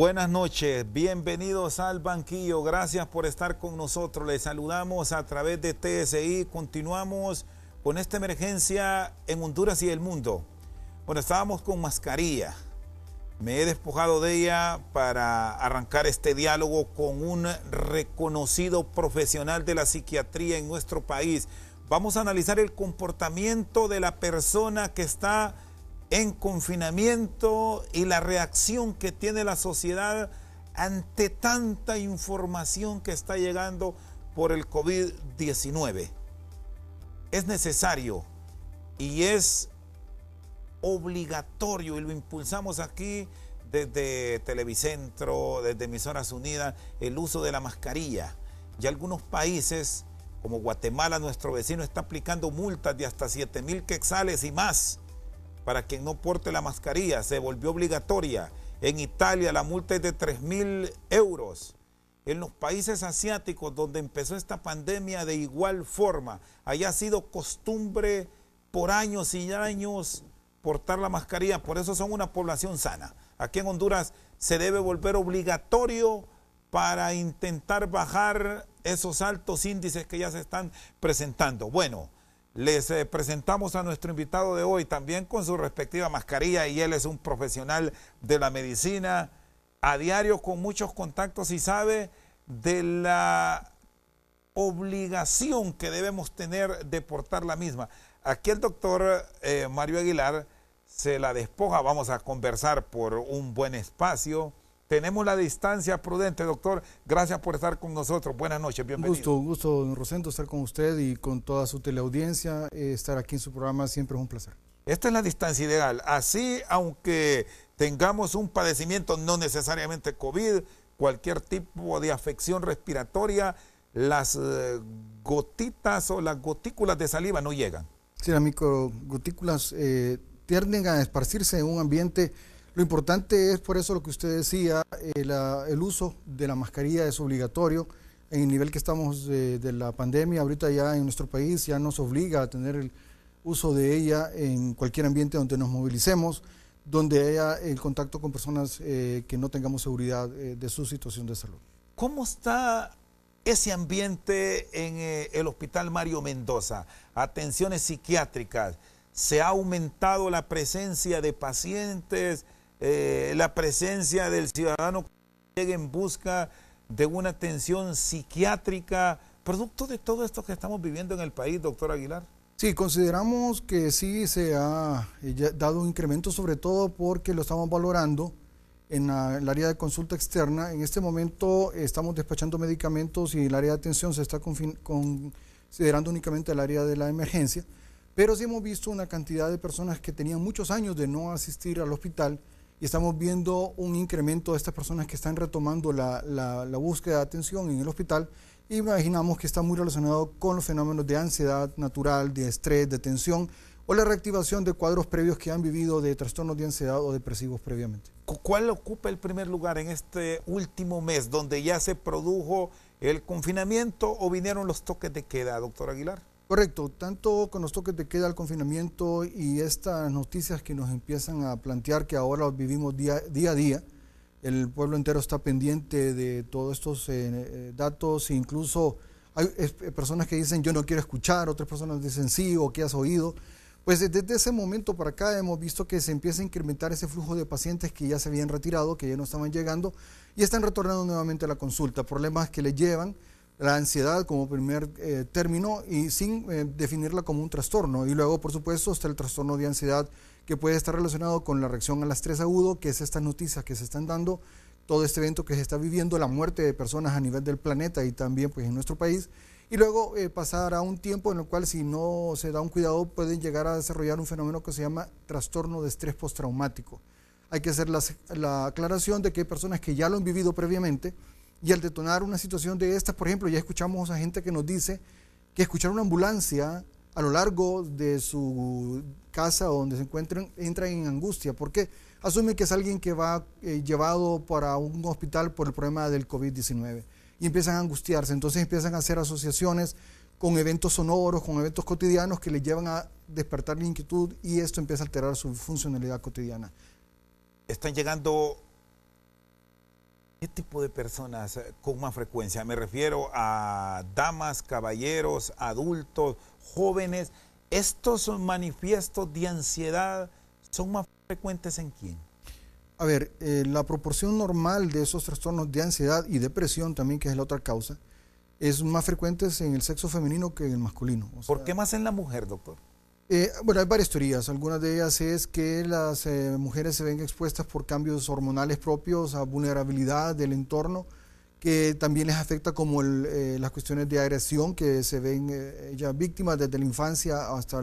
Buenas noches, bienvenidos al banquillo, gracias por estar con nosotros, les saludamos a través de TSI, continuamos con esta emergencia en Honduras y el mundo. Bueno, estábamos con mascarilla, me he despojado de ella para arrancar este diálogo con un reconocido profesional de la psiquiatría en nuestro país. Vamos a analizar el comportamiento de la persona que está en confinamiento y la reacción que tiene la sociedad ante tanta información que está llegando por el COVID-19. Es necesario y es obligatorio y lo impulsamos aquí desde Televicentro, desde Emisoras Unidas, el uso de la mascarilla. Y algunos países, como Guatemala, nuestro vecino, está aplicando multas de hasta 7 mil quetzales y más para quien no porte la mascarilla se volvió obligatoria. En Italia la multa es de 3 mil euros. En los países asiáticos donde empezó esta pandemia de igual forma, haya sido costumbre por años y años portar la mascarilla, por eso son una población sana. Aquí en Honduras se debe volver obligatorio para intentar bajar esos altos índices que ya se están presentando. Bueno, les eh, presentamos a nuestro invitado de hoy también con su respectiva mascarilla y él es un profesional de la medicina a diario con muchos contactos y sabe de la obligación que debemos tener de portar la misma. Aquí el doctor eh, Mario Aguilar se la despoja, vamos a conversar por un buen espacio tenemos la distancia prudente, doctor. Gracias por estar con nosotros. Buenas noches, bienvenido. Un gusto, un gusto, don Rosendo, estar con usted y con toda su teleaudiencia. Eh, estar aquí en su programa siempre es un placer. Esta es la distancia ideal. Así, aunque tengamos un padecimiento, no necesariamente COVID, cualquier tipo de afección respiratoria, las eh, gotitas o las gotículas de saliva no llegan. Sí, las microgotículas eh, tienden a esparcirse en un ambiente lo importante es por eso lo que usted decía, eh, el uso de la mascarilla es obligatorio. En el nivel que estamos de, la pandemia, ahorita ya en nuestro país ya nos obliga a tener el uso de ella en cualquier ambiente donde nos movilicemos, donde haya el contacto con personas eh, que no tengamos seguridad eh, de su situación de salud. ¿Cómo está ese ambiente en el Hospital Mario Mendoza? Atenciones psiquiátricas. ¿Se ha aumentado la presencia de pacientes? Eh, la presencia del ciudadano que llega en busca de una atención psiquiátrica, producto de todo esto que estamos viviendo en el país, doctor Aguilar. Sí, consideramos que sí se ha eh, dado un incremento, sobre todo porque lo estamos valorando en, el área de consulta externa. En este momento estamos despachando medicamentos y el área de atención se está considerando únicamente el área de la emergencia, pero sí hemos visto una cantidad de personas que tenían muchos años de no asistir al hospital y estamos viendo un incremento de estas personas que están retomando la, búsqueda de atención en el hospital y imaginamos que está muy relacionado con los fenómenos de ansiedad natural, de estrés, de tensión o la reactivación de cuadros previos que han vivido de trastornos de ansiedad o depresivos previamente. ¿Cuál ocupa el primer lugar en este último mes donde ya se produjo el confinamiento o vinieron los toques de queda, doctor Aguilar? Correcto, tanto con los toques de queda, el confinamiento y estas noticias que nos empiezan a plantear que ahora vivimos día, a día, el pueblo entero está pendiente de todos estos eh, eh, datos, incluso hay eh, personas que dicen yo no quiero escuchar, otras personas dicen sí o qué has oído. Pues desde ese momento para acá hemos visto que se empieza a incrementar ese flujo de pacientes que ya se habían retirado, que ya no estaban llegando y están retornando nuevamente a la consulta. Problemas que les llevan la ansiedad como primer eh, término y sin eh, definirla como un trastorno. Y luego, por supuesto, está el trastorno de ansiedad que puede estar relacionado con la reacción al estrés agudo, que es esta noticia que se están dando, todo este evento que se está viviendo, la muerte de personas a nivel del planeta y también pues, en nuestro país. Y luego eh, pasará un tiempo en el cual si no se da un cuidado pueden llegar a desarrollar un fenómeno que se llama trastorno de estrés postraumático. Hay que hacer la aclaración de que hay personas que ya lo han vivido previamente, y al detonar una situación de estas, por ejemplo, ya escuchamos a gente que nos dice que escuchar una ambulancia a lo largo de su casa o donde se encuentren entra en angustia. ¿Por qué? Asumen que es alguien que va eh, llevado para un hospital por el problema del COVID-19 y empiezan a angustiarse. Entonces empiezan a hacer asociaciones con eventos sonoros, con eventos cotidianos que les llevan a despertar la inquietud y esto empieza a alterar su funcionalidad cotidiana. Están llegando ¿Qué tipo de personas eh, con más frecuencia? Me refiero a damas, caballeros, adultos, jóvenes. ¿Estos manifiestos de ansiedad son más frecuentes en quién? A ver, eh, la proporción normal de esos trastornos de ansiedad y depresión también, que es la otra causa, es más frecuente en el sexo femenino que en el masculino. ¿Por qué más en la mujer, doctor? Eh, bueno, hay varias teorías. Algunas de ellas es que las eh, mujeres se ven expuestas por cambios hormonales propios a vulnerabilidad del entorno, que también les afecta como eh, las cuestiones de agresión, que se ven ya víctimas desde la infancia hasta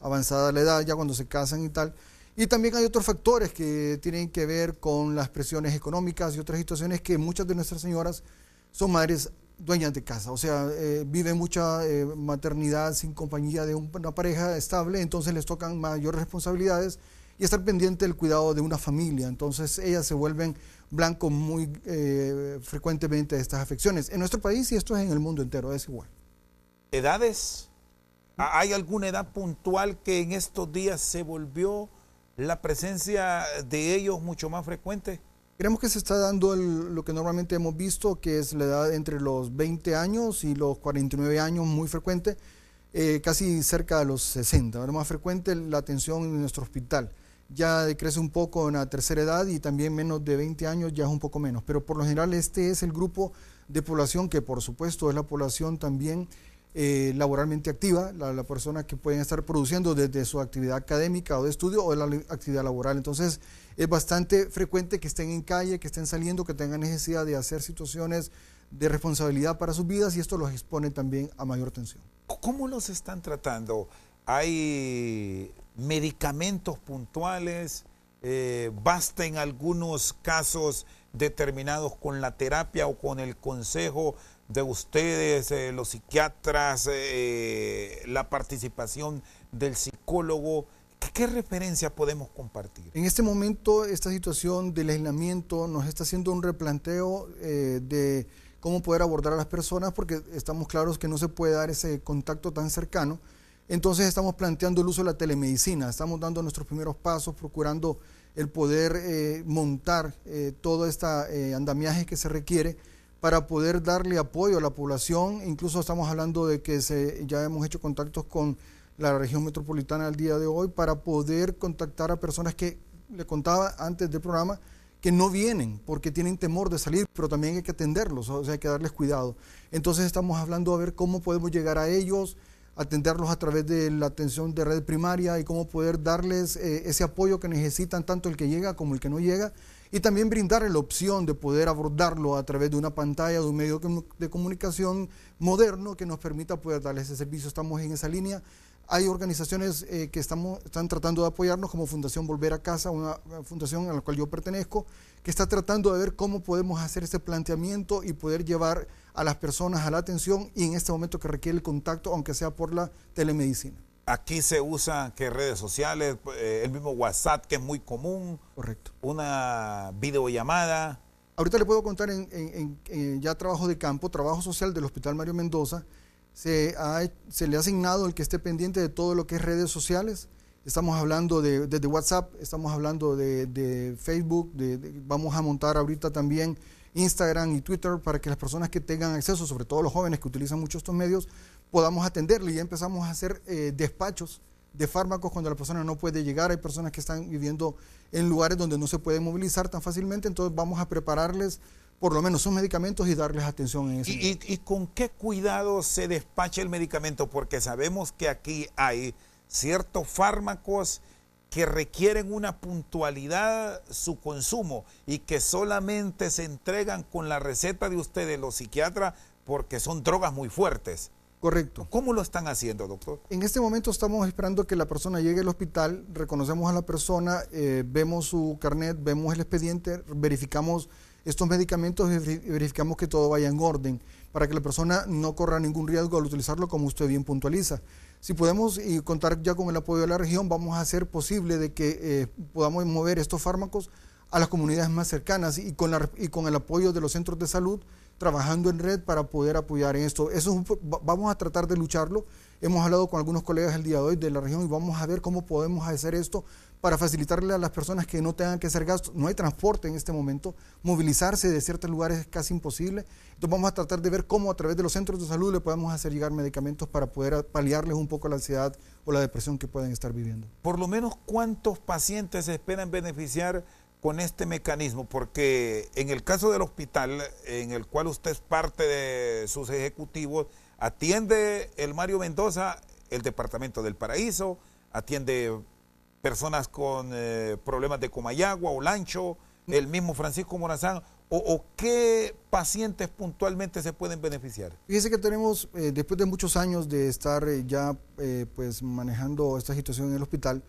avanzada la edad, ya cuando se casan y tal. Y también hay otros factores que tienen que ver con las presiones económicas y otras situaciones que muchas de nuestras señoras son madres dueñas de casa, o sea, eh, vive mucha eh, maternidad sin compañía de una pareja estable, entonces les tocan mayores responsabilidades y estar pendiente del cuidado de una familia, entonces ellas se vuelven blancos muy eh, frecuentemente de estas afecciones. En nuestro país y esto es en el mundo entero, es igual. ¿Edades? ¿Hay alguna edad puntual que en estos días se volvió la presencia de ellos mucho más frecuente? Creemos que se está dando lo que normalmente hemos visto, que es la edad entre los 20 años y los 49 años, muy frecuente, eh, casi cerca de los 60. Ahora más frecuente la atención en nuestro hospital. Ya decrece un poco en la tercera edad y también menos de 20 años ya es un poco menos. Pero por lo general este es el grupo de población que por supuesto es la población también eh, laboralmente activa, la, persona que pueden estar produciendo desde su actividad académica o de estudio o de la actividad laboral. Entonces, es bastante frecuente que estén en calle, que estén saliendo, que tengan necesidad de hacer situaciones de responsabilidad para sus vidas y esto los expone también a mayor tensión. ¿Cómo los están tratando? ¿Hay medicamentos puntuales? Eh, ¿Basta en algunos casos determinados con la terapia o con el consejo de ustedes, eh, los psiquiatras, eh, la participación del psicólogo. ¿Qué, referencia podemos compartir? En este momento, esta situación del aislamiento nos está haciendo un replanteo eh, de cómo poder abordar a las personas, porque estamos claros que no se puede dar ese contacto tan cercano. Entonces estamos planteando el uso de la telemedicina, estamos dando nuestros primeros pasos, procurando el poder montar todo este andamiaje que se requiere para poder darle apoyo a la población. Incluso estamos hablando de que se, ya hemos hecho contactos con la región metropolitana al día de hoy para poder contactar a personas que le contaba antes del programa que no vienen porque tienen temor de salir, pero también hay que atenderlos, o sea, hay que darles cuidado. Entonces estamos hablando a ver cómo podemos llegar a ellos, atenderlos a través de la atención de red primaria y cómo poder darles eh, ese apoyo que necesitan, tanto el que llega como el que no llega, y también brindar la opción de poder abordarlo a través de una pantalla, de un medio de comunicación moderno que nos permita poder darle ese servicio. Estamos en esa línea. Hay organizaciones eh, que están tratando de apoyarnos, como Fundación Volver a Casa, una fundación a la cual yo pertenezco, que está tratando de ver cómo podemos hacer ese planteamiento y poder llevar a las personas a la atención y en este momento que requiere el contacto, aunque sea por la telemedicina. Aquí se usa que redes sociales, eh, el mismo WhatsApp que es muy común. Correcto. Una videollamada. Ahorita le puedo contar en, ya trabajo de campo, trabajo social del Hospital Mario Mendoza. Se, le ha asignado el que esté pendiente de todo lo que es redes sociales. Estamos hablando de, desde WhatsApp, estamos hablando de, Facebook, vamos a montar ahorita también Instagram y Twitter para que las personas que tengan acceso, sobre todo los jóvenes que utilizan mucho estos medios, podamos atenderles y ya empezamos a hacer eh, despachos de fármacos cuando la persona no puede llegar. Hay personas que están viviendo en lugares donde no se pueden movilizar tan fácilmente, entonces vamos a prepararles por lo menos sus medicamentos y darles atención en ese ¿Y, y, y con qué cuidado se despacha el medicamento? Porque sabemos que aquí hay ciertos fármacos que requieren una puntualidad su consumo y que solamente se entregan con la receta de ustedes los psiquiatras porque son drogas muy fuertes. Correcto. ¿Cómo lo están haciendo, doctor? En este momento estamos esperando que la persona llegue al hospital, reconocemos a la persona, eh, vemos su carnet, vemos el expediente, verificamos estos medicamentos y verificamos que todo vaya en orden para que la persona no corra ningún riesgo al utilizarlo, como usted bien puntualiza. Si podemos y contar ya con el apoyo de la región, vamos a hacer posible de que eh, podamos mover estos fármacos a las comunidades más cercanas y con, el apoyo de los centros de salud, trabajando en red para poder apoyar en esto. Eso vamos a tratar de lucharlo. Hemos hablado con algunos colegas el día de hoy de la región y vamos a ver cómo podemos hacer esto para facilitarle a las personas que no tengan que hacer gastos. No hay transporte en este momento, movilizarse de ciertos lugares es casi imposible. Entonces vamos a tratar de ver cómo a través de los centros de salud le podemos hacer llegar medicamentos para poder paliarles un poco la ansiedad o la depresión que pueden estar viviendo. Por lo menos, ¿cuántos pacientes esperan beneficiar con este mecanismo? Porque en el caso del hospital, en el cual usted es parte de sus ejecutivos, atiende el Mario Mendoza, el departamento del Paraíso, atiende personas con eh, problemas de Comayagua o Lancho, mm. el mismo Francisco Morazán, o, qué pacientes puntualmente se pueden beneficiar? Fíjese que tenemos, eh, después de muchos años de estar eh, ya pues manejando esta situación en el hospital,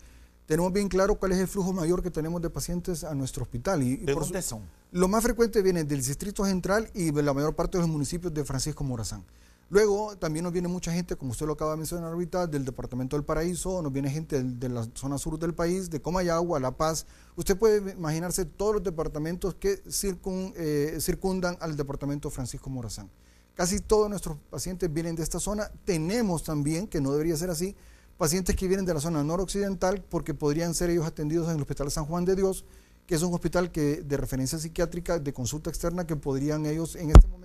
tenemos bien claro cuál es el flujo mayor que tenemos de pacientes a nuestro hospital. Y, ¿De dónde son? Lo más frecuente viene del Distrito Central y de la mayor parte de los municipios de Francisco Morazán. Luego también nos viene mucha gente, como usted lo acaba de mencionar ahorita, del Departamento del Paraíso, nos viene gente de, la zona sur del país, de Comayagua, La Paz. Usted puede imaginarse todos los departamentos que eh, circundan al Departamento Francisco Morazán. Casi todos nuestros pacientes vienen de esta zona. Tenemos también, que no debería ser así, pacientes que vienen de la zona noroccidental porque podrían ser ellos atendidos en el Hospital San Juan de Dios, que es un hospital que, de referencia psiquiátrica, de consulta externa, que podrían ellos en este momento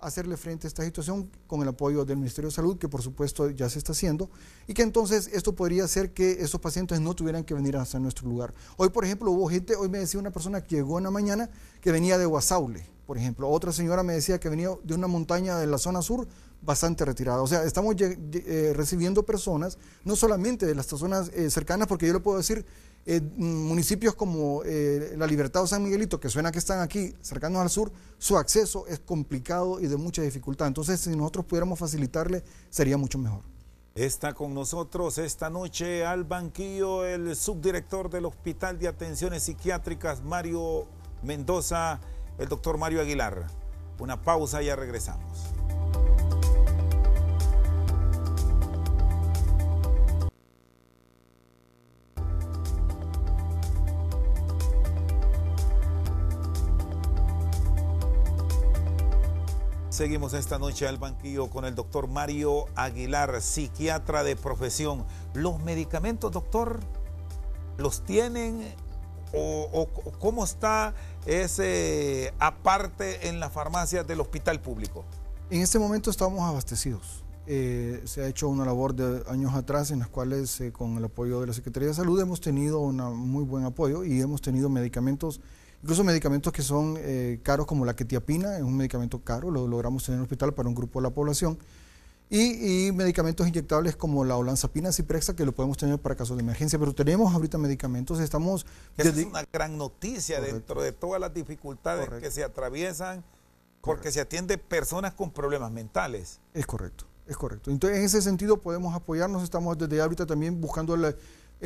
hacerle frente a esta situación con el apoyo del Ministerio de Salud, que por supuesto ya se está haciendo, y que entonces esto podría hacer que esos pacientes no tuvieran que venir hasta nuestro lugar. Hoy, por ejemplo, hubo gente, hoy me decía una persona que llegó en la mañana que venía de Guasaule, por ejemplo. Otra señora me decía que venía de una montaña de la zona sur bastante retirada. O sea, estamos eh, recibiendo personas, no solamente de las zonas eh, cercanas, porque yo le puedo decir eh, municipios como eh, La Libertad o San Miguelito, que suena que están aquí, cercanos al sur, su acceso es complicado y de mucha dificultad. Entonces, si nosotros pudiéramos facilitarle, sería mucho mejor. Está con nosotros esta noche al banquillo el subdirector del Hospital de Atenciones Psiquiátricas, Mario Mendoza, el doctor Mario Aguilar. Una pausa y ya regresamos. Seguimos esta noche al banquillo con el doctor Mario Aguilar, psiquiatra de profesión. ¿Los medicamentos, doctor, los tienen o, cómo está ese aparte en la farmacia del hospital público? En este momento estamos abastecidos. Eh, se ha hecho una labor de años atrás en las cuales eh, con el apoyo de la Secretaría de Salud hemos tenido un muy buen apoyo y hemos tenido medicamentos Incluso medicamentos que son eh, caros como la ketiapina, es un medicamento caro, lo logramos tener en el hospital para un grupo de la población. Y, medicamentos inyectables como la olanzapina ciprexa que lo podemos tener para casos de emergencia, pero tenemos ahorita medicamentos, estamos... Esa es una gran noticia dentro de todas las dificultades que se atraviesan porque se atiende personas con problemas mentales. Es correcto, es correcto. Entonces, en ese sentido podemos apoyarnos, estamos desde ahorita también buscando la,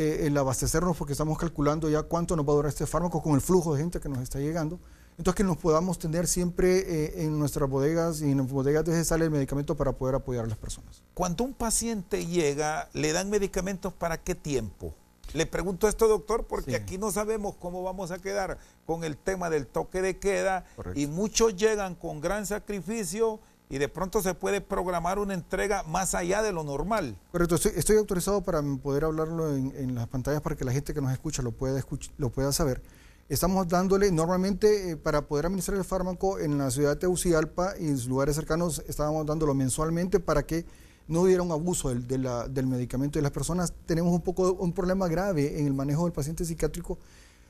eh, el abastecernos porque estamos calculando ya cuánto nos va a durar este fármaco con el flujo de gente que nos está llegando. Entonces, que nos podamos tener siempre eh, en nuestras bodegas y en las bodegas desde sale el medicamento para poder apoyar a las personas. Cuando un paciente llega, ¿le dan medicamentos para qué tiempo? Le pregunto esto, doctor, porque aquí no sabemos cómo vamos a quedar con el tema del toque de queda y muchos llegan con gran sacrificio y de pronto se puede programar una entrega más allá de lo normal. Correcto, estoy, autorizado para poder hablarlo en, las pantallas para que la gente que nos escucha lo pueda, lo pueda saber. Estamos dándole, normalmente eh, para poder administrar el fármaco en la ciudad de Tegucigalpa y en lugares cercanos, estábamos dándolo mensualmente para que no hubiera un abuso del, medicamento Y las personas. Tenemos un poco un problema grave en el manejo del paciente psiquiátrico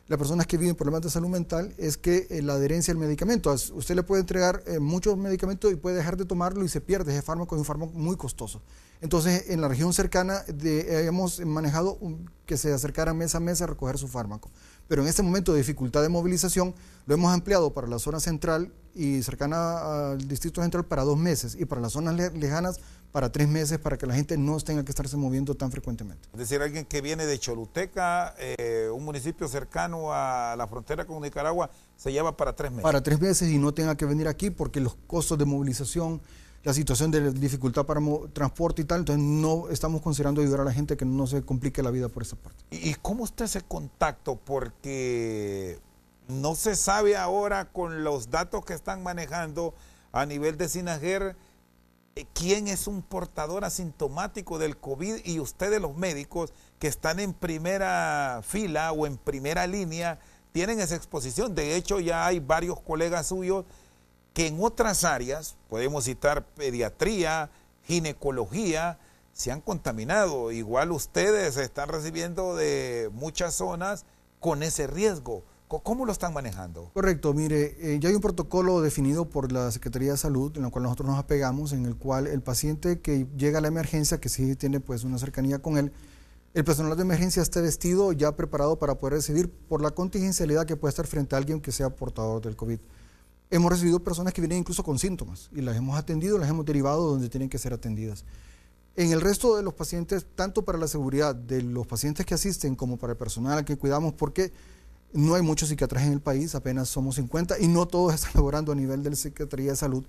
las personas que viven problemas de salud mental es que eh, la adherencia al medicamento. Usted le puede entregar eh, muchos medicamentos y puede dejar de tomarlo y se pierde. Ese fármaco es un fármaco muy costoso. Entonces, en la región cercana de, eh, manejado que se acercara mes a mes a recoger su fármaco pero en este momento de dificultad de movilización lo hemos ampliado para la zona central y cercana al distrito central para dos meses y para las zonas lejanas para tres meses para que la gente no tenga que estarse moviendo tan frecuentemente. Es decir, alguien que viene de Choluteca, eh, un municipio cercano a la frontera con Nicaragua, se lleva para tres meses. Para tres meses y no tenga que venir aquí porque los costos de movilización, la situación de dificultad para transporte y tal, entonces no estamos considerando ayudar a la gente que no se complique la vida por esa parte. ¿Y cómo usted se contacto? Porque no se sabe ahora con los datos que están manejando a nivel de Sinager eh, quién es un portador asintomático del COVID y ustedes los médicos que están en primera fila o en primera línea tienen esa exposición. De hecho, ya hay varios colegas suyos que en otras áreas, podemos citar pediatría, ginecología, se han contaminado. Igual ustedes están recibiendo de muchas zonas con ese riesgo. ¿Cómo lo están manejando? Correcto, mire, eh, ya hay un protocolo definido por la Secretaría de Salud, en el cual nosotros nos apegamos, en el cual el paciente que llega a la emergencia, que sí tiene pues una cercanía con él, el personal de emergencia esté vestido, ya preparado para poder recibir por la contingencialidad que puede estar frente a alguien que sea portador del COVID. Hemos recibido personas que vienen incluso con síntomas y las hemos atendido, las hemos derivado donde tienen que ser atendidas. En el resto de los pacientes, tanto para la seguridad de los pacientes que asisten como para el personal que cuidamos, porque no hay muchos psiquiatras en el país, apenas somos 50 y no todos están laborando a nivel de la Secretaría de Salud.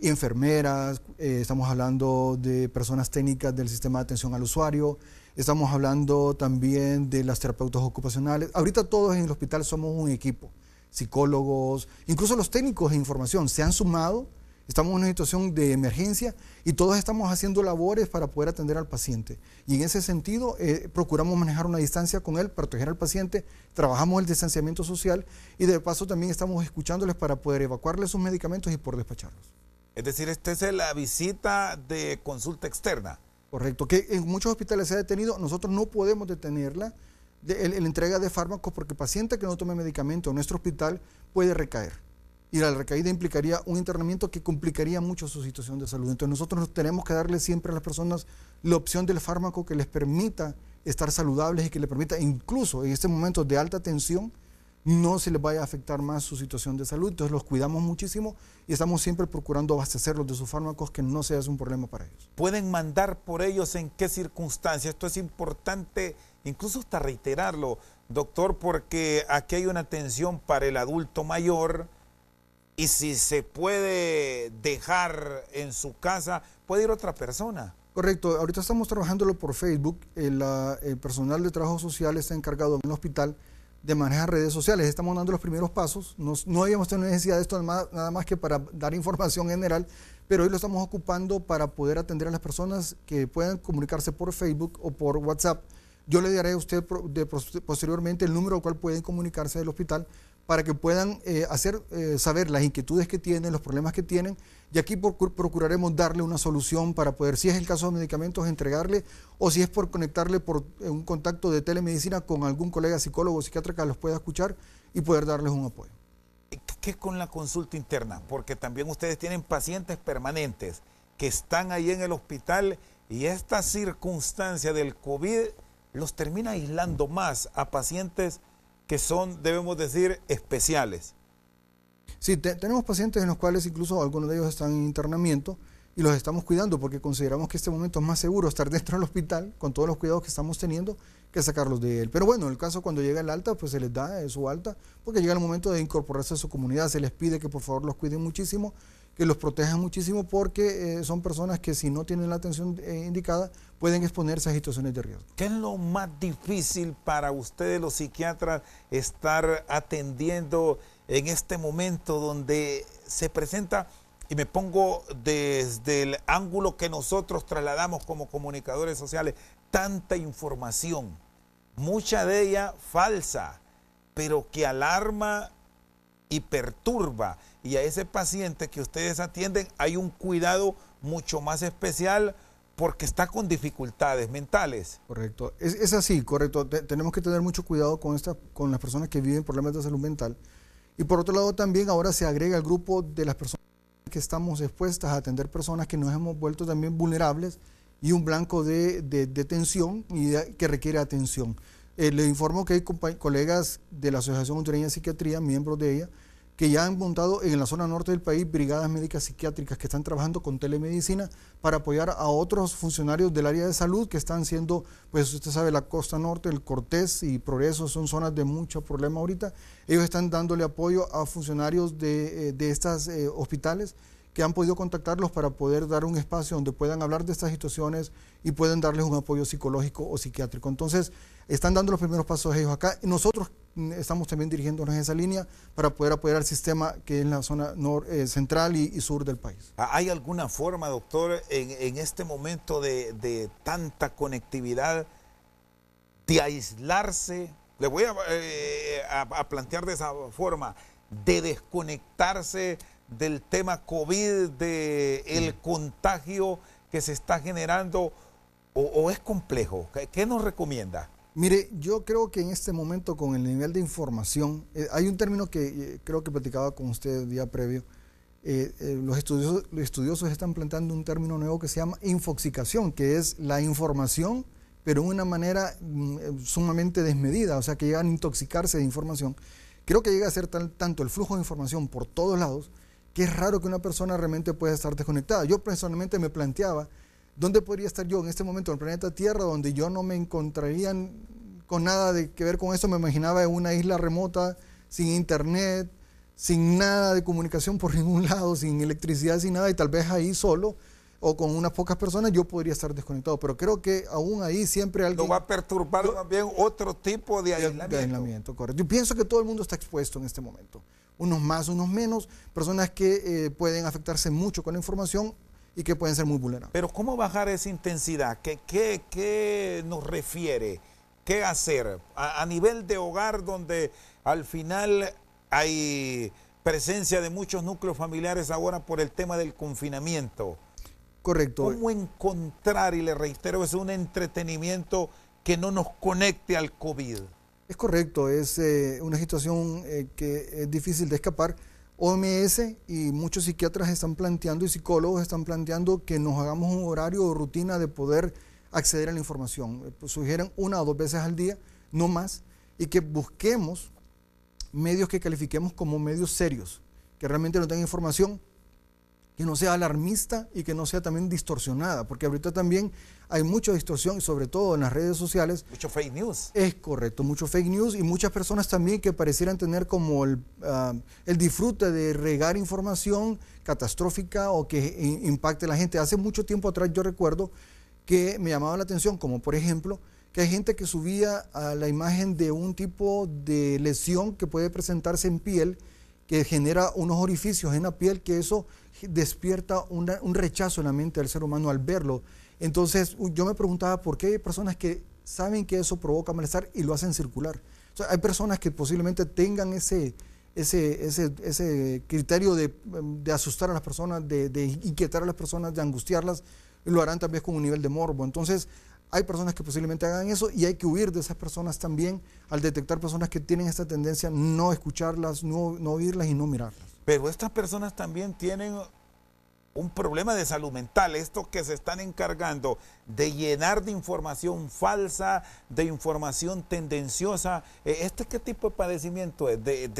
Enfermeras, eh, estamos hablando de personas técnicas del sistema de atención al usuario, estamos hablando también de las terapeutas ocupacionales. Ahorita todos en el hospital somos un equipo psicólogos, incluso los técnicos de información se han sumado. Estamos en una situación de emergencia y todos estamos haciendo labores para poder atender al paciente. Y en ese sentido, eh, procuramos manejar una distancia con él, proteger al paciente, trabajamos el distanciamiento social y de paso también estamos escuchándoles para poder evacuarles sus medicamentos y por despacharlos. Es decir, esta es la visita de consulta externa. Correcto, que en muchos hospitales se ha detenido, nosotros no podemos detenerla la entrega de fármacos porque paciente que no tome medicamento en nuestro hospital puede recaer. Y la recaída implicaría un internamiento que complicaría mucho su situación de salud. Entonces nosotros tenemos que darle siempre a las personas la opción del fármaco que les permita estar saludables y que les permita incluso en este momento de alta tensión no se les vaya a afectar más su situación de salud. Entonces los cuidamos muchísimo y estamos siempre procurando abastecerlos de sus fármacos que no sea un problema para ellos. ¿Pueden mandar por ellos en qué circunstancias? Esto es importante incluso hasta reiterarlo, doctor, porque aquí hay una atención para el adulto mayor y si se puede dejar en su casa, puede ir otra persona. Correcto, ahorita estamos trabajándolo por Facebook, eh, el, personal de trabajo social está encargado en el hospital de manejar redes sociales. Estamos dando los primeros pasos. no habíamos tenido necesidad de esto nada más que para dar información general, pero hoy lo estamos ocupando para poder atender a las personas que puedan comunicarse por Facebook o por WhatsApp yo le daré a usted posteriormente el número al cual pueden comunicarse del hospital para que puedan eh, hacer eh, saber las inquietudes que tienen, los problemas que tienen, y aquí procuraremos darle una solución para poder, si es el caso de medicamentos, entregarle, o si es por conectarle por eh, un contacto de telemedicina con algún colega psicólogo o psiquiatra que los pueda escuchar y poder darles un apoyo. ¿Qué es con la consulta interna? Porque también ustedes tienen pacientes permanentes que están ahí en el hospital y esta circunstancia del COVID los termina aislando más a pacientes que son, debemos decir, especiales. Sí, tenemos pacientes en los cuales incluso algunos de ellos están en internamiento y los estamos cuidando porque consideramos que este momento es más seguro estar dentro del hospital con todos los cuidados que estamos teniendo que sacarlos de él. Pero bueno, en el caso cuando llega el alta, pues se les da eh, su alta porque llega el momento de incorporarse a su comunidad, se les pide que por favor los cuiden muchísimo que los protejan muchísimo porque eh, son personas que si no tienen la atención eh, indicada pueden exponerse a situaciones de riesgo. ¿Qué es lo más difícil para ustedes los psiquiatras estar atendiendo en este momento donde se presenta, y me pongo desde el ángulo que nosotros trasladamos como comunicadores sociales, tanta información, mucha de ella falsa, pero que alarma y perturba. Y a ese paciente que ustedes atienden hay un cuidado mucho más especial porque está con dificultades mentales. Correcto, es, así, correcto. tenemos que tener mucho cuidado con, esta, con las personas que viven problemas de salud mental. Y por otro lado también ahora se agrega el grupo de las personas que estamos expuestas a atender personas que nos hemos vuelto también vulnerables y un blanco de, de, y que requiere atención. Eh, le informo que hay colegas de la Asociación Hondureña de Psiquiatría, miembros de ella, que ya han montado en la zona norte del país brigadas médicas psiquiátricas que están trabajando con telemedicina para apoyar a otros funcionarios del área de salud que están siendo, pues usted sabe, la costa norte, el Cortés y Progreso son zonas de mucho problema ahorita. Ellos están dándole apoyo a funcionarios de, eh, de estos eh, hospitales que han podido contactarlos para poder dar un espacio donde puedan hablar de estas situaciones y pueden darles un apoyo psicológico o psiquiátrico. Entonces, están dando los primeros pasos ellos acá. Nosotros mm, estamos también dirigiéndonos a esa línea para poder apoyar al sistema que es en la zona eh, central y, sur del país. Ah, ¿Hay alguna forma, doctor, en, este momento de, tanta conectividad, de aislarse? Le voy a eh, plantear de esa forma, de desconectarse del tema COVID, del mm. contagio que se está generando o, es complejo? ¿Qué, nos recomienda? Mire, yo creo que en este momento con el nivel de información, eh, hay un término que eh, creo que platicaba con usted el día previo, eh, los, estudiosos, están planteando un término nuevo que se llama infoxicación, que es la información, pero en una manera mm, sumamente desmedida, o sea, que llegan a intoxicarse de información. Creo que llega a ser tanto el flujo de información por todos lados Qué raro que una persona realmente pueda estar desconectada. Yo personalmente me planteaba, ¿dónde podría estar yo en este momento en el planeta Tierra donde yo no me encontraría con nada de que ver con eso? Me imaginaba en una isla remota, sin internet, sin nada de comunicación por ningún lado, sin electricidad, sin nada, y tal vez ahí solo o con unas pocas personas, yo podría estar desconectado. Pero creo que aún ahí siempre alguien... Lo va a perturbar también otro tipo de aislamiento. Yo pienso que todo el mundo está expuesto en este momento unos más, unos menos, personas que eh, pueden afectarse mucho con la información y que pueden ser muy vulnerables. Pero ¿cómo bajar esa intensidad? ¿Qué, qué, nos refiere? ¿Qué hacer? A, a, nivel de hogar donde al final hay presencia de muchos núcleos familiares ahora por el tema del confinamiento. Correcto. ¿Cómo encontrar, y le reitero, es un entretenimiento que no nos conecte al COVID? Es correcto, es eh, una situación eh, que es difícil de escapar. OMS y muchos psiquiatras están planteando y psicólogos están planteando que nos hagamos un horario o rutina de poder acceder a la información. Eh, pues, sugieren una o dos veces al día, no más, y que busquemos medios que califiquemos como medios serios, que realmente no den información que no sea alarmista y que no sea también distorsionada, porque ahorita también hay mucha distorsión, sobre todo en las redes sociales. Mucho fake news. Es correcto, mucho fake news y muchas personas también que parecieran tener como el, ah, el disfrute de regar información catastrófica o que impacte a la gente. Hace mucho tiempo atrás yo recuerdo que me llamaba la atención, como por ejemplo, que hay gente que subía a la imagen de un tipo de lesión que puede presentarse en piel que genera unos orificios en la piel que eso despierta un rechazo en la mente del ser humano al verlo. Entonces yo me preguntaba por qué hay personas que saben que eso provoca malestar y lo hacen circular. hay personas que posiblemente tengan ese, ese, ese, criterio em, de, asustar a las personas, de, de inquietar a las personas, de angustiarlas, y lo harán también con un nivel de morbo. Entonces, hay personas que posiblemente hagan eso y hay que huir de esas personas también al detectar personas que tienen esta tendencia, no escucharlas, no, oírlas y no mirarlas. Pero estas personas también tienen un problema de salud mental, Esto que se están encargando de llenar de información falsa, de información tendenciosa. Eh, ¿Este qué tipo de padecimiento es? De,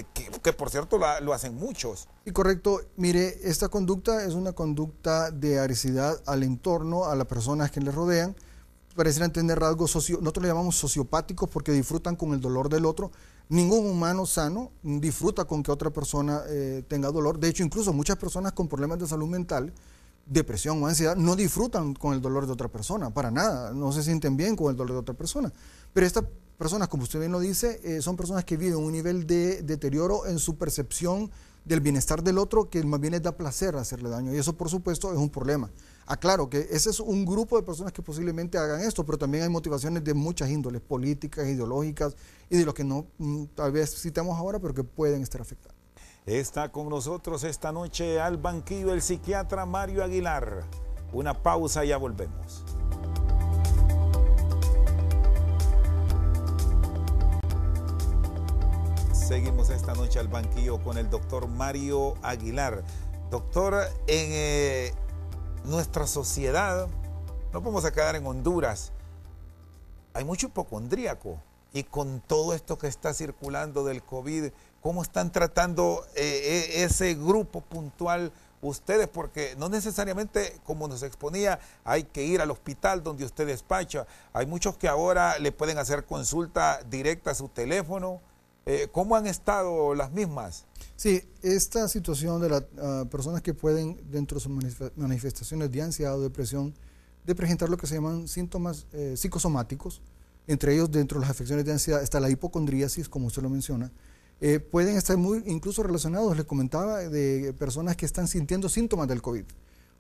que, por cierto lo hacen muchos. Y correcto, mire, esta conducta es una conducta de aricidad al entorno, a las personas que le rodean Parecen tener rasgos socio, nosotros le llamamos sociopáticos porque disfrutan con el dolor del otro. Ningún humano sano disfruta con que otra persona eh, tenga dolor. De hecho, incluso muchas personas con problemas de salud mental, depresión o ansiedad, no disfrutan con el dolor de otra persona, para nada. No se sienten bien con el dolor de otra persona. Pero estas personas, como usted bien lo dice, eh, son personas que viven un nivel de deterioro en su percepción del bienestar del otro que más bien les da placer hacerle daño. Y eso, por supuesto, es un problema. Aclaro ah, que ese es un grupo de personas que posiblemente hagan esto, pero también hay motivaciones de muchas índoles, políticas, ideológicas y de los que no mm, tal vez citamos ahora, pero que pueden estar afectadas. Está con nosotros esta noche al banquillo el psiquiatra Mario Aguilar. Una pausa y ya volvemos. Seguimos esta noche al banquillo con el doctor Mario Aguilar. Doctor, en, eh, nuestra sociedad, no podemos quedar en Honduras, hay mucho hipocondríaco. Y con todo esto que está circulando del COVID, ¿cómo están tratando eh, eh, ese grupo puntual ustedes? Porque no necesariamente, como nos exponía, hay que ir al hospital donde usted despacha. Hay muchos que ahora le pueden hacer consulta directa a su teléfono. Eh, ¿Cómo han estado las mismas? Sí, esta situación de las ah, personas que pueden, dentro de sus manifestaciones de ansiedad o depresión, de presentar lo que se llaman síntomas eh, psicosomáticos, entre ellos dentro de las afecciones de ansiedad está la hipocondriasis, como usted lo menciona, eh, pueden estar muy incluso relacionados, les comentaba, de personas que están sintiendo síntomas del COVID.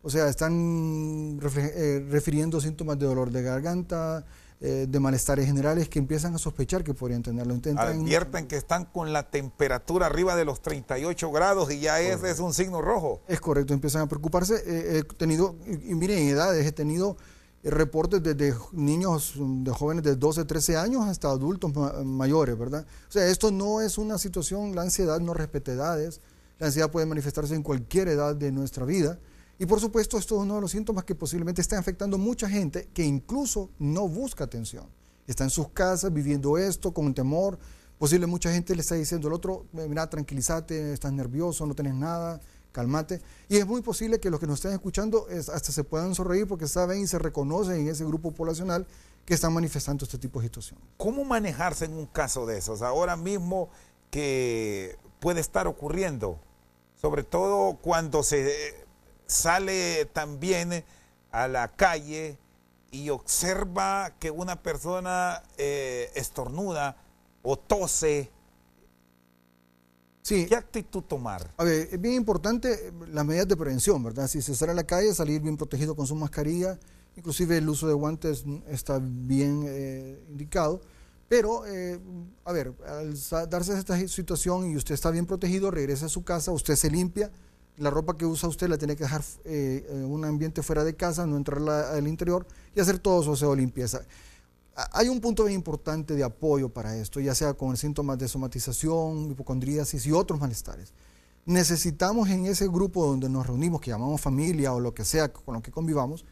O sea, están eh, refiriendo síntomas de dolor de garganta, eh, de malestares generales que empiezan a sospechar que podrían tenerlo. Intentan... Advierten que están con la temperatura arriba de los 38 grados y ya ese es un signo rojo. Es correcto, empiezan a preocuparse. he eh, eh, tenido, y, miren, edades he tenido reportes desde niños, de jóvenes de 12, 13 años hasta adultos mayores, ¿verdad? O sea, esto no es una situación, la ansiedad no respeta edades, la ansiedad puede manifestarse en cualquier edad de nuestra vida. Y por supuesto, esto es uno de los síntomas que posiblemente está afectando a mucha gente que incluso no busca atención. Está en sus casas viviendo esto con temor. posiblemente mucha gente le está diciendo al otro, mira, tranquilízate, estás nervioso, no tenés nada, calmate. Y es muy posible que los que nos estén escuchando hasta se puedan sonreír porque saben y se reconocen en ese grupo poblacional que están manifestando este tipo de situación. ¿Cómo manejarse en un caso de esos ahora mismo que puede estar ocurriendo? Sobre todo cuando se eh, sale también a la calle y observa que una persona eh, estornuda o tose. ¿Qué actitud tomar? A ver, es bien importante eh, las medidas de prevención, ¿verdad? Si se sale a la calle, salir bien protegido con su mascarilla, inclusive el uso de guantes está bien eh, indicado. Pero, a ver, al darse esta situación y usted está bien protegido, regresa a su casa, usted se limpia, la ropa que usa usted la tiene que dejar eh, en un ambiente fuera de casa, no entrar al interior y hacer todo su aseo limpieza. Ah, hay un punto bien importante de apoyo para esto, ya sea con síntomas de somatización, hipocondríasis y otros malestares. Necesitamos en ese grupo donde nos reunimos, que llamamos familia o lo que sea con lo que convivamos,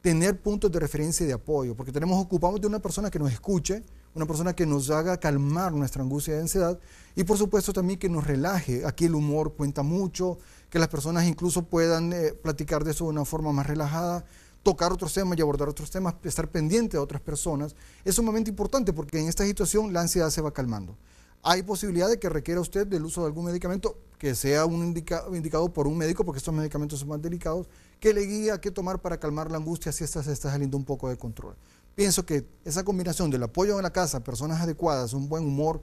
tener puntos de referencia y de apoyo, porque tenemos ocupamos de una persona que nos escuche, una persona que nos haga calmar nuestra angustia y ansiedad y por supuesto también que nos relaje. Aquí el humor cuenta mucho, que las personas incluso puedan eh, platicar de eso de una forma más relajada, tocar otros temas y abordar otros temas, estar pendiente de otras personas. Es sumamente importante porque en esta situación la ansiedad se va calmando. Hay posibilidad de que requiera usted del uso de algún medicamento que sea un indicado por un médico, porque estos medicamentos son más delicados, que le guíe a qué tomar para calmar la angustia si esta se está saliendo un poco de control pienso que esa combinación del apoyo en la casa, personas adecuadas, un buen humor,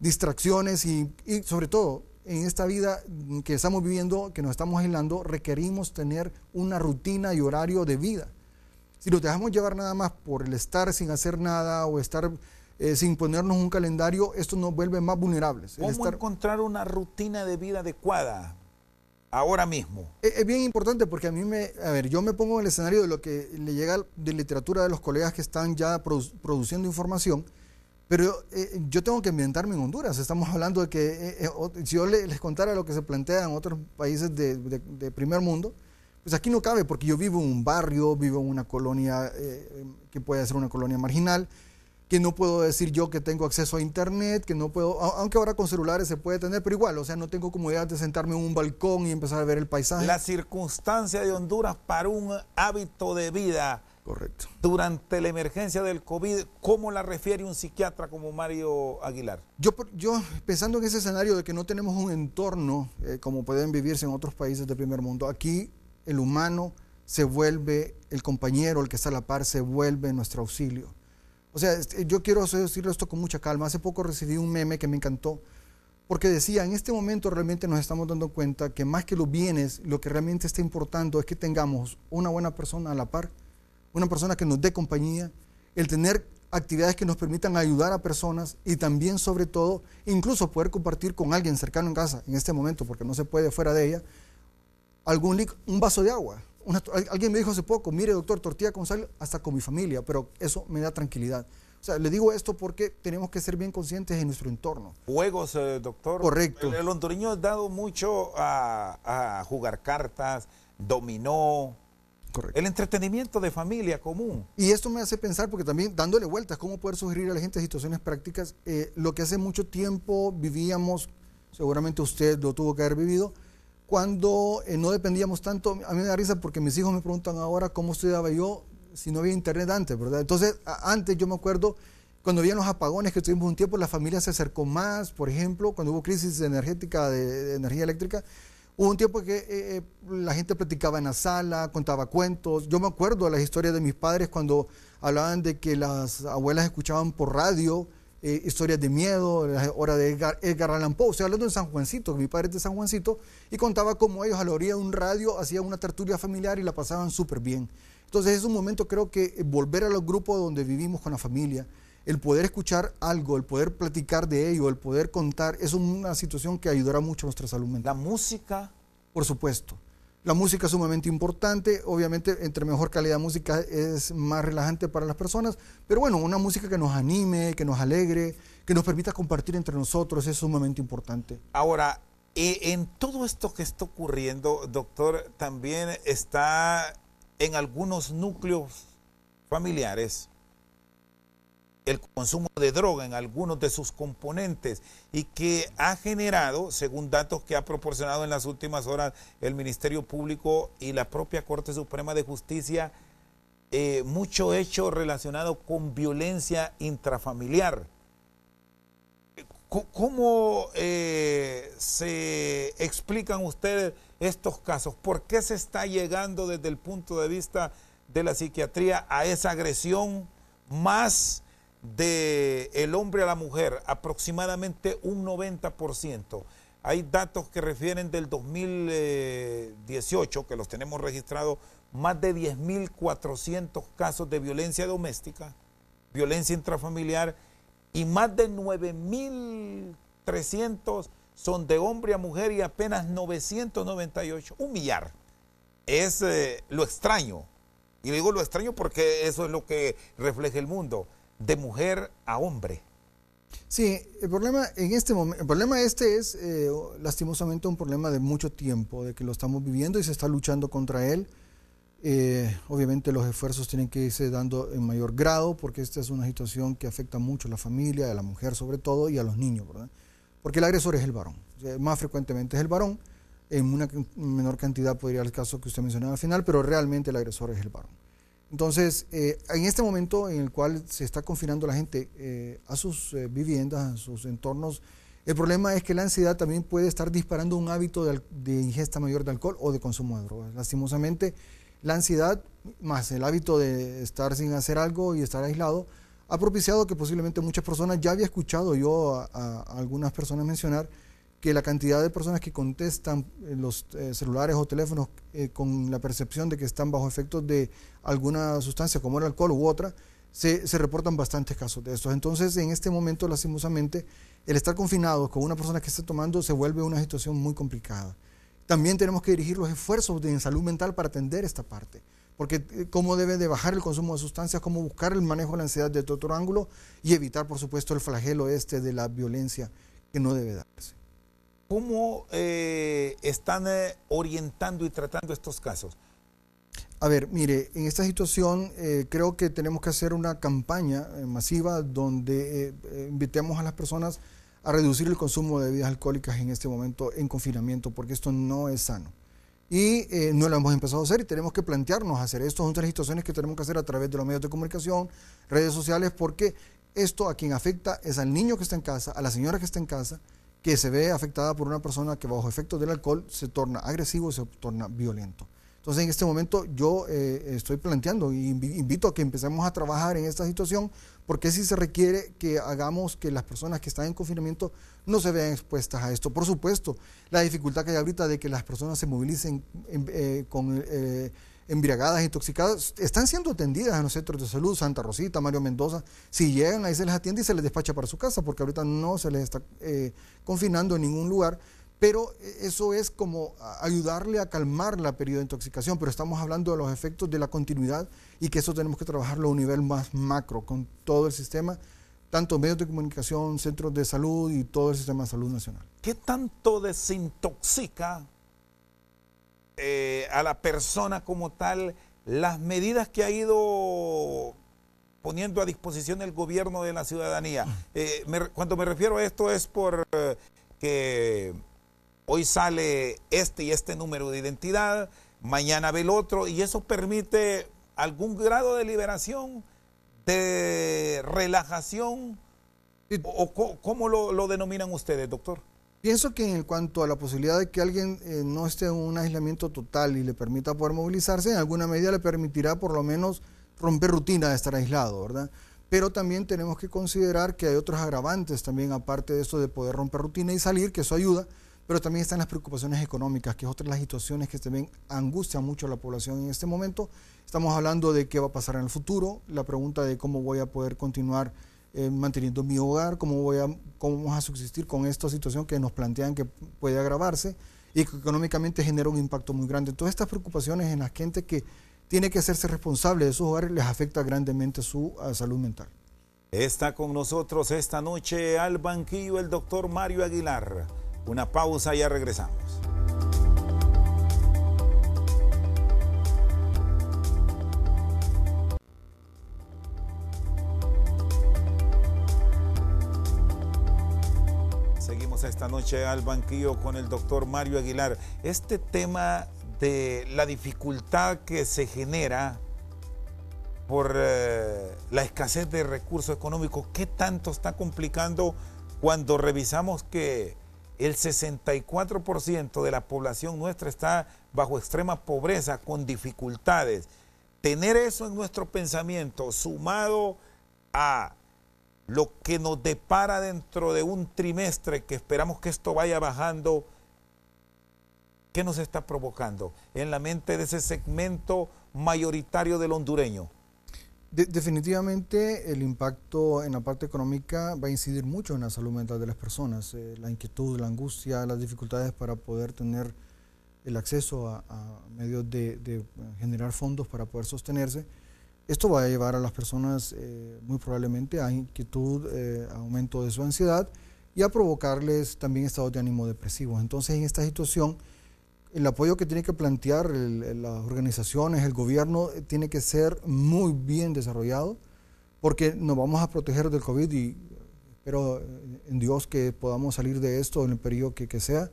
distracciones y, sobre todo en esta vida que estamos viviendo, que nos estamos aislando, requerimos tener una rutina y horario de vida. Si nos dejamos llevar nada más por el estar sin hacer nada o estar eh, sin ponernos un calendario, esto nos vuelve más vulnerables. ¿Cómo encontrar una rutina de vida adecuada? ahora mismo? Es, bien importante porque a mí me, a ver, yo me pongo en el escenario de lo que le llega de literatura de los colegas que están ya produciendo información, pero eh, yo tengo que ambientarme en Honduras. Estamos hablando de que eh, eh, si yo les, contara lo que se plantea en otros países de, de, primer mundo, pues aquí no cabe porque yo vivo en un barrio, vivo en una colonia que puede ser una colonia marginal que no puedo decir yo que tengo acceso a internet, que no puedo, aunque ahora con celulares se puede tener, pero igual, o sea, no tengo comodidad de sentarme en un balcón y empezar a ver el paisaje. La circunstancia de Honduras para un hábito de vida. Correcto. Durante la emergencia del COVID, ¿cómo la refiere un psiquiatra como Mario Aguilar? Yo, yo pensando en ese escenario de que no tenemos un entorno eh, como pueden vivirse en otros países del primer mundo, aquí el humano se vuelve el compañero, el que está a la par, se vuelve nuestro auxilio. O sea, este, yo quiero decirlo esto con mucha calma. Hace poco recibí un meme que me encantó, porque decía, en este momento realmente nos estamos dando cuenta que más que los bienes, lo que realmente está importando es que tengamos una buena persona a la par, una persona que nos dé compañía, el tener actividades que nos permitan ayudar a personas y también, sobre todo, incluso poder compartir con alguien cercano en casa, en este momento, porque no se puede fuera de ella, algún un vaso de agua, alguien me dijo hace poco, mire doctor, tortilla con hasta con mi familia, pero eso me da tranquilidad. O sea, le digo esto porque tenemos que ser bien conscientes de nuestro entorno. Juegos, eh, doctor. Correcto. El, el, hondureño ha dado mucho a, jugar cartas, dominó, Correcto. El entretenimiento de familia común. Y esto me hace pensar, porque también dándole vueltas, cómo poder sugerir a la gente situaciones prácticas, eh, lo que hace mucho tiempo vivíamos, seguramente usted lo tuvo que haber vivido, cuando eh, no dependíamos tanto, a mí me da risa porque mis hijos me preguntan ahora cómo estudiaba yo si no había internet antes, ¿verdad? Entonces, antes yo me acuerdo, cuando había los apagones que tuvimos un tiempo, la familia se acercó más, por ejemplo, cuando hubo crisis energética de, energía eléctrica, hubo un tiempo que eh, eh, la gente platicaba en la sala, contaba cuentos. Yo me acuerdo de las historias de mis padres cuando hablaban de que las abuelas escuchaban por radio eh, historias de miedo, la hora de Edgar, Edgar, Allan Poe. Estoy hablando en San Juancito, mi padre es de San Juancito, y contaba cómo ellos a la orilla de un radio hacían una tertulia familiar y la pasaban súper bien. Entonces es un momento, creo que, eh, volver a los grupos donde vivimos con la familia, el poder escuchar algo, el poder platicar de ello, el poder contar, es una situación que ayudará mucho a nuestra salud La música. Por supuesto. La música es sumamente importante, obviamente entre mejor calidad música es más relajante para las personas, pero bueno, una música que nos anime, que nos alegre, que nos permita compartir entre nosotros es sumamente importante. Ahora, e, en todo esto que está ocurriendo, doctor, también está en algunos núcleos familiares el consumo de droga en algunos de sus componentes y que ha generado, según datos que ha proporcionado en las últimas horas el Ministerio Público y la propia Corte Suprema de Justicia, eh, mucho hecho relacionado con violencia intrafamiliar. ¿Cómo eh, se explican ustedes estos casos? ¿Por qué se está llegando desde el punto de vista de la psiquiatría a esa agresión más de el hombre a la mujer, aproximadamente un 90%. Hay datos que refieren del 2018, que los tenemos registrados, más de 10.400 casos de violencia doméstica, violencia intrafamiliar, y más de 9.300 son de hombre a mujer y apenas 998, un millar. Es eh, lo extraño. Y digo lo extraño porque eso es lo que refleja el mundo de mujer a hombre. Sí, el problema en este momento, el problema este es eh, lastimosamente un problema de mucho tiempo, de que lo estamos viviendo y se está luchando contra él. Eh, obviamente los esfuerzos tienen que irse dando en mayor grado porque esta es una situación que afecta mucho a la familia, a la mujer sobre todo y a los niños, ¿verdad? Porque el agresor es el varón, más frecuentemente es el varón, en una menor cantidad podría ser el caso que usted mencionaba al final, pero realmente el agresor es el varón. Entonces, eh, en este momento en el cual se está confinando la gente eh, a sus eh, viviendas, a sus entornos, el problema es que la ansiedad también puede estar disparando un hábito de, ingesta mayor de alcohol o de consumo de drogas. Lastimosamente, la ansiedad más el hábito de estar sin hacer algo y estar aislado ha propiciado que posiblemente muchas personas, ya había escuchado yo a algunas personas mencionar, que la cantidad de personas que contestan eh, los eh, celulares o teléfonos eh, con la percepción de que están bajo efectos de alguna sustancia como el alcohol u otra, se, reportan bastantes casos de estos. Entonces, en este momento, lastimosamente, el estar confinado con una persona que esté tomando se vuelve una situación muy complicada. También tenemos que dirigir los esfuerzos de salud mental para atender esta parte porque cómo debe de bajar el consumo de sustancias, cómo buscar el manejo de la ansiedad de otro ángulo y evitar, por supuesto, el flagelo este de la violencia que no debe darse. ¿Cómo eh, están eh, orientando y tratando estos casos? A ver, mire, en esta situación eh, creo que tenemos que hacer una campaña masiva donde invitemos a las personas a reducir el consumo de bebidas alcohólicas en este momento en confinamiento, porque esto no es sano. Y no lo hemos empezado a hacer y tenemos que plantearnos hacer esto. Son tres situaciones que tenemos que hacer a través de los medios de comunicación, redes sociales, porque esto a quien afecta es al niño que está en casa, a la señora que está en casa que se ve afectada por una persona que bajo efectos del alcohol se torna agresivo, se torna violento. Entonces en este momento yo eh, estoy planteando y invito a que empecemos a trabajar en esta situación porque sí se requiere que hagamos que las personas que están en confinamiento no se vean expuestas a esto. Por supuesto, la dificultad que hay ahorita de que las personas se movilicen em, eh, con... el... Eh, embriagadas, intoxicadas, están siendo atendidas en los centros de salud, Santa Rosita, Mario Mendoza, si llegan ahí se les atiende y se les despacha para su casa, porque ahorita no se les está eh, confinando en ningún lugar, pero eh, eso es como ayudarle a calmar la periodo de intoxicación, pero estamos hablando de los efectos de la continuidad y que eso tenemos que trabajarlo a un nivel más macro, con todo el sistema, tanto medios de comunicación, centros de salud y todo el sistema de salud nacional. ¿Qué tanto desintoxica eh, a la persona como tal, las medidas que ha ido poniendo a disposición el gobierno de la ciudadanía. Mm. Eh, cuando me refiero a esto es por eh, que hoy sale este y este número de identidad, mañana ve el otro, y eso permite algún grado de liberación, de relajación, o cómo lo denominan ustedes, doctor. Pienso que en cuanto a la posibilidad de que alguien eh, no esté en un aislamiento total y le permita poder movilizarse, en alguna medida le permitirá por lo menos romper rutina de estar aislado, ¿verdad? Pero también tenemos que considerar que hay otros agravantes también, aparte de eso de poder romper rutina y salir, que eso ayuda, pero también están las preocupaciones económicas, que es otra de las situaciones que también angustia mucho a la población en este momento. Estamos hablando de qué va a pasar en el futuro, la pregunta de cómo voy a poder continuar eh, manteniendo mi hogar, cómo, voy a, cómo vamos a subsistir con esta situación que nos plantean que puede agravarse y que económicamente genera un impacto muy grande. Todas estas preocupaciones en la gente que tiene que hacerse responsable de su hogares les afecta grandemente su salud mental. Está con nosotros esta noche al banquillo el doctor Mario Aguilar. Una pausa y ya regresamos. esta noche al banquillo con el doctor Mario Aguilar. Este tema de la dificultad que se genera por eh, la escasez de recursos económicos, ¿qué tanto está complicando cuando revisamos que el 64% de la población nuestra está bajo extrema pobreza, con dificultades? Tener eso en nuestro pensamiento, sumado a lo que nos depara dentro de un trimestre que esperamos que esto vaya bajando, ¿qué nos está provocando en la mente de ese segmento mayoritario del hondureño? definitivamente el impacto en la parte económica va a incidir mucho en la salud mental de las personas, eh, la inquietud, la angustia, las dificultades para poder tener el acceso a, medios de, generar fondos para poder sostenerse esto va a llevar a las personas eh, muy probablemente a inquietud, eh, aumento de su ansiedad y a provocarles también estados de ánimo depresivos. Entonces, en esta situación, el apoyo que tiene que plantear las organizaciones, el gobierno, eh, tiene que ser muy bien desarrollado porque nos vamos a proteger del COVID y espero eh, en Dios que podamos salir de esto en el periodo que sea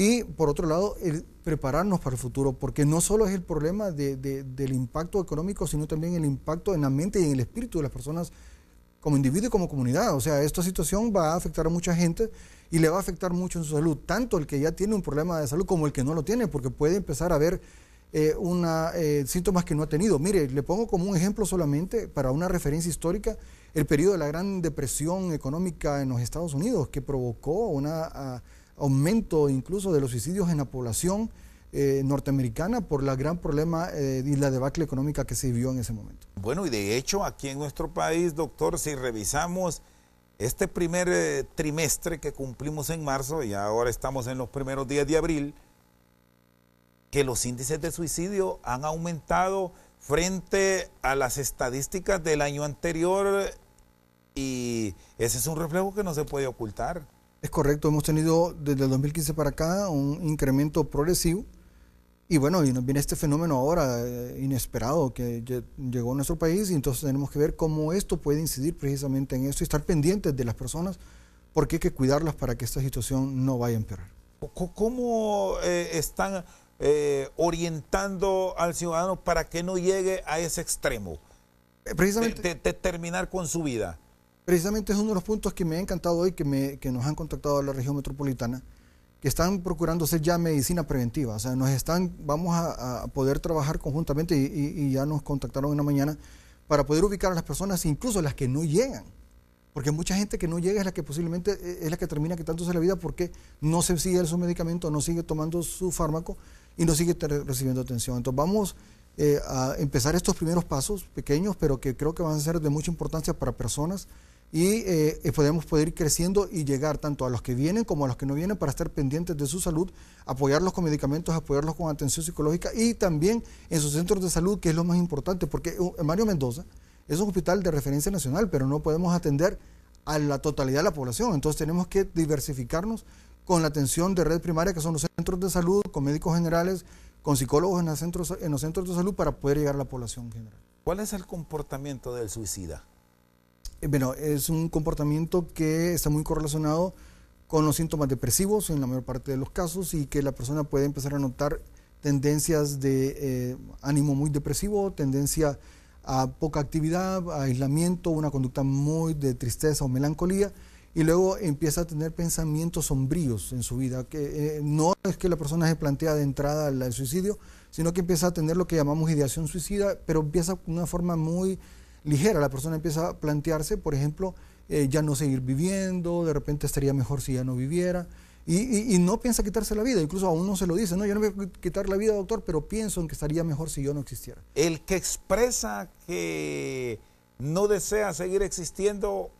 y por otro lado, el prepararnos para el futuro, porque no solo es el problema del impacto económico, sino también el impacto en la mente y en el espíritu de las personas como individuo y como comunidad. O sea, esta situación va a afectar a mucha gente y le va a afectar mucho en su salud, tanto el que ya tiene un problema de salud como el que no lo tiene, porque puede empezar a ver eh, una, eh, síntomas que no ha tenido. Mire, le pongo como un ejemplo solamente para una referencia histórica, el periodo de la Gran Depresión Económica en los Estados Unidos, que provocó una... Ah, aumento incluso de los suicidios en la población eh, norteamericana por el gran problema eh, y la debacle económica que se vivió en ese momento. Bueno, y de hecho aquí en nuestro país, doctor, si revisamos este primer eh, trimestre que cumplimos en marzo y ahora estamos en los primeros días de abril, que los índices de suicidio han aumentado frente a las estadísticas del año anterior y ese es un reflejo que no se puede ocultar. Es correcto, hemos tenido desde el 2015 para acá un incremento progresivo y bueno, y nos viene este fenómeno ahora eh, inesperado que llegó a nuestro país y entonces tenemos que ver cómo esto puede incidir precisamente en esto y estar pendientes de las personas porque hay que cuidarlas para que esta situación no vaya a empeorar. ¿Cómo eh, están eh, orientando al ciudadano para que no llegue a ese extremo? Precisamente. de terminar con su vida precisamente es uno de los puntos que me ha encantado hoy, que, me, que nos han contactado a la región metropolitana, que están procurando hacer ya medicina preventiva. O sea, nos están, vamos a, poder trabajar conjuntamente y, ya nos contactaron una mañana para poder ubicar a las personas, incluso las que no llegan. Porque mucha gente que no llega es la que posiblemente eh, es la que termina quitándose la vida porque no se sigue su medicamento, no sigue tomando su fármaco y no sigue recibiendo atención. Entonces vamos eh, a empezar estos primeros pasos pequeños, pero que creo que van a ser de mucha importancia para personas y eh, eh, podemos poder ir creciendo y llegar tanto a los que vienen como a los que no vienen para estar pendientes de su salud, apoyarlos con medicamentos, apoyarlos con atención psicológica y también en sus centros de salud, que es lo más importante, porque uh, Mario Mendoza es un hospital de referencia nacional, pero no podemos atender a la totalidad de la población, entonces tenemos que diversificarnos con la atención de red primaria, que son los centros de salud, con médicos generales, con psicólogos en, los centros, en los centros de salud para poder llegar a la población general. ¿Cuál es el comportamiento del suicida? Eh, bueno, es un comportamiento que está muy correlacionado con los síntomas depresivos en la mayor parte de los casos y que la persona puede empezar a notar tendencias de eh, ánimo muy depresivo, tendencia a poca actividad, a aislamiento, una conducta muy de tristeza o melancolía y luego empieza a tener pensamientos sombríos en su vida, que eh, no es que la persona se plantea de entrada el suicidio, sino que empieza a tener lo que llamamos ideación suicida, pero empieza de una forma muy ligera, la persona empieza a plantearse, por ejemplo, eh, ya no seguir viviendo, de repente estaría mejor si ya no viviera. Y, no piensa quitarse la vida, incluso aún no se lo dice, no, yo no voy a quitar la vida, doctor, pero pienso en que estaría mejor si yo no existiera. El que expresa que no desea seguir existiendo...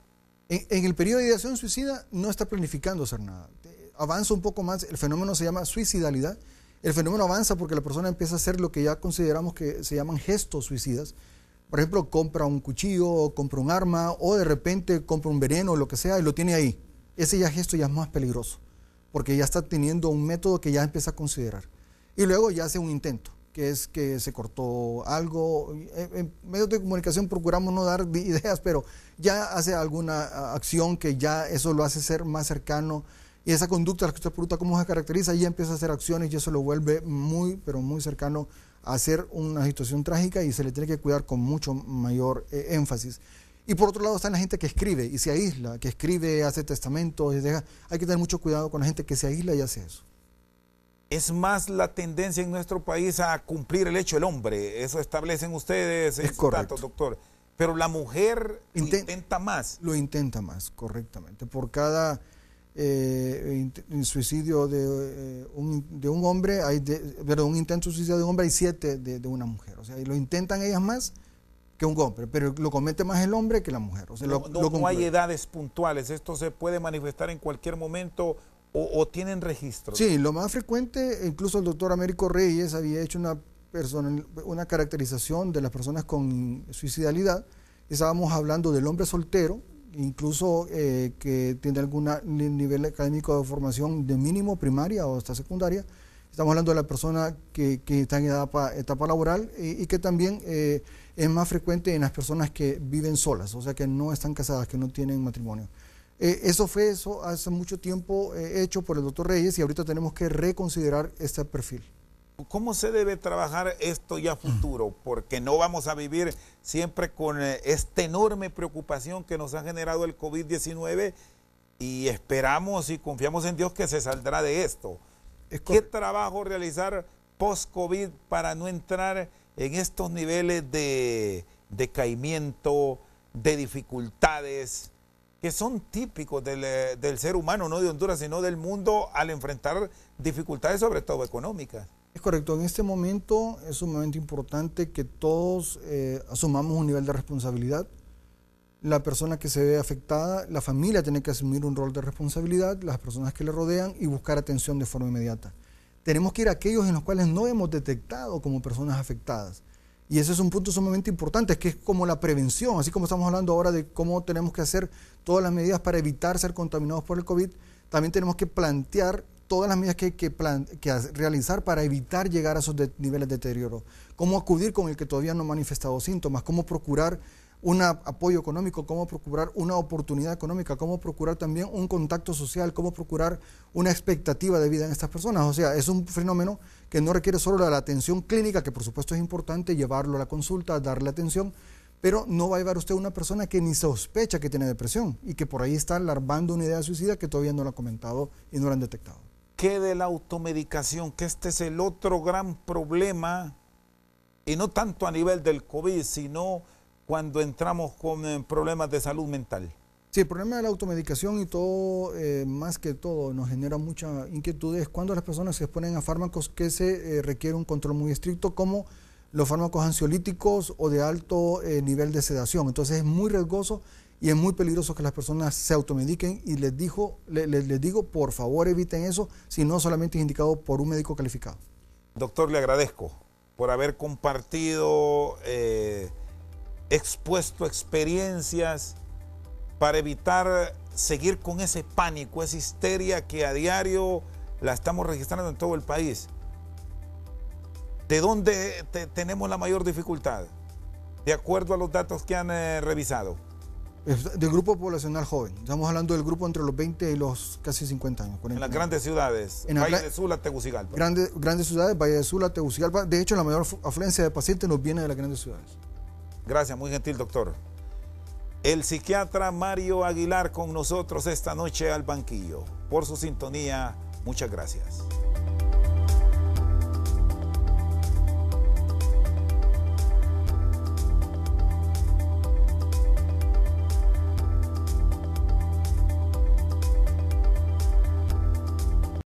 En, en el periodo de ideación suicida no está planificando hacer nada. Eh, avanza un poco más, el fenómeno se llama suicidalidad. El fenómeno avanza porque la persona empieza a hacer lo que ya consideramos que se llaman gestos suicidas, por ejemplo, compra un cuchillo compra un arma o de repente compra un veneno o lo que sea y lo tiene ahí. Ese ya gesto ya es más peligroso porque ya está teniendo un método que ya empieza a considerar. Y luego ya hace un intento, que es que se cortó algo. En eh, eh, medios de comunicación procuramos no dar ideas, pero ya hace alguna acción que ya eso lo hace ser más cercano. Y esa conducta, la que usted pregunta cómo se caracteriza, ya empieza a hacer acciones y eso lo vuelve muy, pero muy cercano hacer una situación trágica y se le tiene que cuidar con mucho mayor eh, énfasis. Y por otro lado está la gente que escribe y se aísla, que escribe, hace testamentos, deja. Hay que tener mucho cuidado con la gente que se aísla y hace eso. Es más la tendencia en nuestro país a cumplir el hecho del hombre. Eso establecen ustedes. Es correcto. doctor. Pero la mujer lo intenta más. Lo intenta más, correctamente. Por cada eh, en suicidio de, eh, un, de, un, hombre, hay un intento de suicidio de un hombre, hay siete de, una mujer. O sea, lo intentan ellas más que un hombre, pero lo comete más el hombre que la mujer. O no, hay edades puntuales, esto se puede manifestar en cualquier momento o, tienen registro? Sí, lo más frecuente, incluso el doctor Américo Reyes había hecho una, una caracterización de las personas con suicidalidad. Estábamos hablando del hombre soltero, incluso eh, que tiene algún nivel académico de formación de mínimo primaria o hasta secundaria. Estamos hablando de la persona que, está en etapa, etapa laboral y, que también eh, es más frecuente en las personas que viven solas, o sea, que no están casadas, que no tienen matrimonio. Eh, eso fue eso hace mucho tiempo hecho por el doctor Reyes y ahorita tenemos que reconsiderar este perfil. ¿Cómo se debe trabajar esto ya mm. futuro? Porque no vamos a vivir siempre con eh, esta enorme preocupación que nos ha generado el COVID-19 y esperamos y confiamos en Dios que se saldrá de esto. ¿Qué trabajo realizar post-COVID para no entrar en estos niveles de decaimiento, de dificultades, que son típicos del eh, ser humano, no de Honduras, sino del mundo al enfrentar dificultades sobre todo económicas? Es correcto, en este momento es sumamente importante que todos eh, asumamos un nivel de responsabilidad. La persona que se ve afectada, la familia tiene que asumir un rol de responsabilidad, las personas que le rodean y buscar atención de forma inmediata. Tenemos que ir a aquellos en los cuales no hemos detectado como personas afectadas. Y ese es un punto sumamente importante, que es como la prevención, así como estamos hablando ahora de cómo tenemos que hacer todas las medidas para evitar ser contaminados por el COVID, también tenemos que plantear todas las medidas que hay que, realizar para evitar llegar a esos niveles de deterioro, cómo acudir con el que todavía no ha manifestado síntomas, cómo procurar un apoyo económico, cómo procurar una oportunidad económica, cómo procurar también un contacto social, cómo procurar una expectativa de vida en estas personas. O sea, es un fenómeno que no requiere solo la, atención clínica, que por supuesto es importante llevarlo a la consulta, darle atención, pero no va a llevar usted una persona que ni sospecha que tiene depresión y que por ahí está larvando una idea de suicida que todavía no la ha comentado y no la han detectado qué de la automedicación, que este es el otro gran problema, y no tanto a nivel del COVID, sino cuando entramos con eh, problemas de salud mental. Sí, el problema de la automedicación y todo, eh, más que todo, nos genera mucha inquietud es cuando las personas se exponen a fármacos que se eh, requiere un control muy estricto, como los fármacos ansiolíticos o de alto nivel de sedación. Entonces es muy riesgoso y es muy peligroso que las personas se automediquen y les, les digo, por favor eviten eso, si no solamente es indicado por un médico calificado. Doctor, le agradezco por haber compartido, eh, expuesto experiencias para evitar seguir con ese pánico, esa histeria que a diario la estamos registrando en todo el país. ¿De dónde tenemos la mayor dificultad? De acuerdo a los datos que han eh, revisado del grupo poblacional joven. Estamos hablando del grupo entre los 20 y los casi 50 años. en las grandes ciudades, en Valle de Sula, Tegucigalpa. Grandes, grandes ciudades, Valle de Sula, Tegucigalpa. De hecho, la mayor afluencia de pacientes nos viene de las grandes ciudades. Gracias, muy gentil doctor. El psiquiatra Mario Aguilar con nosotros esta noche al banquillo. Por su sintonía, muchas gracias.